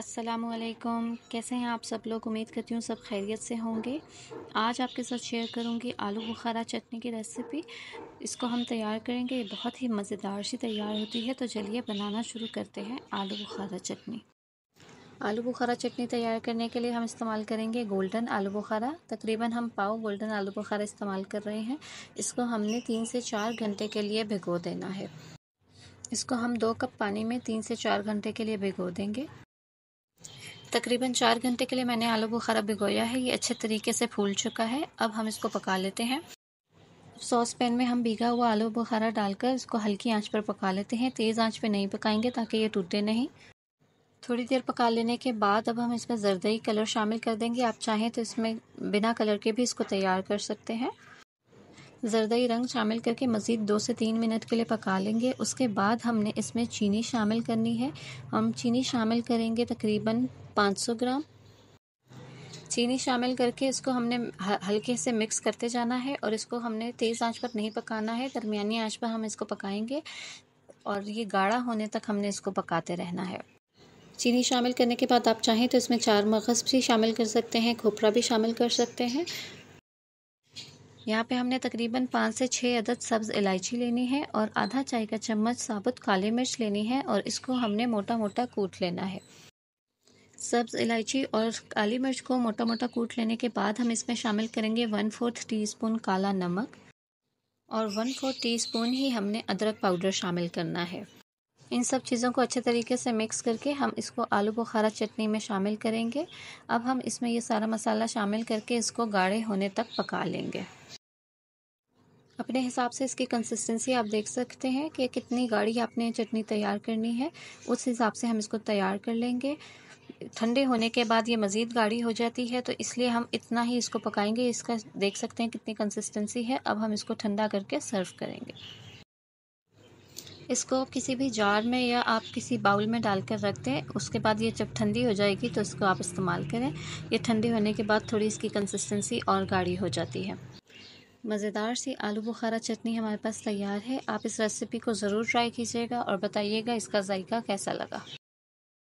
असलकुम कैसे हैं आप सब लोग उम्मीद करती हूँ सब खैरियत से होंगे आज आपके साथ शेयर करूँगी आलू बुखारा चटनी की रेसिपी इसको हम तैयार करेंगे ये बहुत ही मज़ेदार सी तैयार होती है तो चलिए बनाना शुरू करते हैं आलू बुखारा चटनी आलू बुखारा चटनी तैयार करने के लिए हम इस्तेमाल करेंगे गोल्डन आलू बुखारा तकरीबन हम पाव गोल्डन आलू बुखारा इस्तेमाल कर रहे हैं इसको हमने तीन से चार घंटे के लिए भिगो देना है इसको हम दो कप पानी में तीन से चार घंटे के लिए भिगो देंगे तकरीबन चार घंटे के लिए मैंने आलू बुखारा भिगोया है ये अच्छे तरीके से फूल चुका है अब हम इसको पका लेते हैं सॉस पैन में हम भीगा हुआ आलू बुखारा डालकर इसको हल्की आंच पर पका लेते हैं तेज़ आंच पे नहीं पकाएंगे ताकि ये टूटे नहीं थोड़ी देर पका लेने के बाद अब हम इसमें जरदई कलर शामिल कर देंगे आप चाहें तो इसमें बिना कलर के भी इसको तैयार कर सकते हैं जरदई रंग शामिल करके मज़ीद दो से तीन मिनट के लिए पका लेंगे उसके बाद हमने इसमें चीनी शामिल करनी है हम चीनी शामिल करेंगे तकरीबन 500 ग्राम चीनी शामिल करके इसको हमने हल्के से मिक्स करते जाना है और इसको हमने तेज़ आंच पर नहीं पकाना है दरमिया आंच पर हम इसको पकाएंगे और ये गाढ़ा होने तक हमने इसको पकाते रहना है चीनी शामिल करने के बाद आप चाहें तो इसमें चार मगज़ भी शामिल कर सकते हैं खोपरा भी शामिल कर सकते हैं यहाँ पे हमने तकरीबन पाँच से छः अदद सब्ज़ इलायची लेनी है और आधा चाय का चम्मच साबुत काली मिर्च लेनी है और इसको हमने मोटा मोटा कूट लेना है सब्ज़ इलायची और काली मिर्च को मोटा मोटा कूट लेने के बाद हम इसमें शामिल करेंगे वन फोर्थ टी स्पून काला नमक और वन फोर्थ टी स्पून ही हमने अदरक पाउडर शामिल करना है इन सब चीज़ों को अच्छे तरीके से मिक्स करके हम इसको आलू बुखारा चटनी में शामिल करेंगे अब हम इसमें ये सारा मसाला शामिल करके इसको गाढ़े होने तक पका लेंगे अपने हिसाब से इसकी कंसिस्टेंसी आप देख सकते हैं कि कितनी गाढ़ी आपने चटनी तैयार करनी है उस हिसाब से हम इसको तैयार कर लेंगे ठंडे होने के बाद ये मज़ीद गाढ़ी हो जाती है तो इसलिए हम इतना ही इसको पकाएंगे इसका देख सकते हैं कितनी कंसिस्टेंसी है अब हम इसको ठंडा करके सर्व करेंगे इसको किसी भी जार में या आप किसी बाउल में डाल कर रख दें उसके बाद ये जब ठंडी हो जाएगी तो इसको आप इस्तेमाल करें ये ठंडी होने के बाद थोड़ी इसकी कंसिस्टेंसी और गाढ़ी हो जाती है मज़ेदार सी आलू बुखारा चटनी हमारे पास तैयार है आप इस रेसिपी को ज़रूर ट्राई कीजिएगा और बताइएगा इसका जायका कैसा लगा